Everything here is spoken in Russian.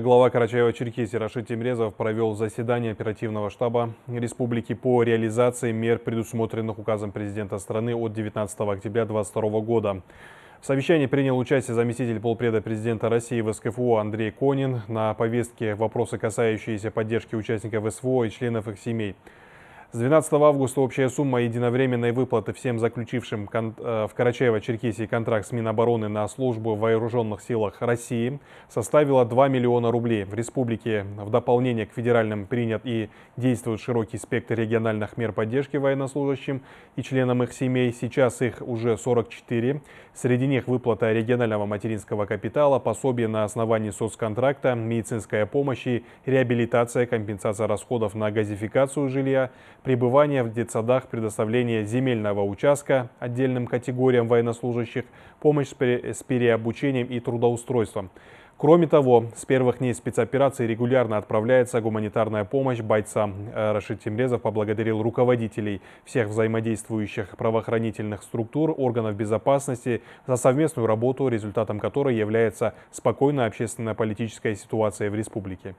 Глава Карачаева-Черкесии Рашид Тимрезов провел заседание оперативного штаба республики по реализации мер, предусмотренных указом президента страны от 19 октября 2022 года. В совещании принял участие заместитель полпреда президента России в СКФУ Андрей Конин. На повестке вопросы, касающиеся поддержки участников СВО и членов их семей – с 12 августа общая сумма единовременной выплаты всем заключившим э, в Карачаево-Черкесии контракт с Минобороны на службу в вооруженных силах России составила 2 миллиона рублей. В республике в дополнение к федеральным принят и действует широкий спектр региональных мер поддержки военнослужащим и членам их семей. Сейчас их уже 44. Среди них выплата регионального материнского капитала, пособие на основании соцконтракта, медицинская помощь и реабилитация, компенсация расходов на газификацию жилья, пребывания в детсадах, предоставление земельного участка отдельным категориям военнослужащих, помощь с переобучением и трудоустройством. Кроме того, с первых дней спецоперации регулярно отправляется гуманитарная помощь бойцам. Э, Рашид Тимрезов поблагодарил руководителей всех взаимодействующих правоохранительных структур, органов безопасности за совместную работу, результатом которой является спокойная общественно-политическая ситуация в республике.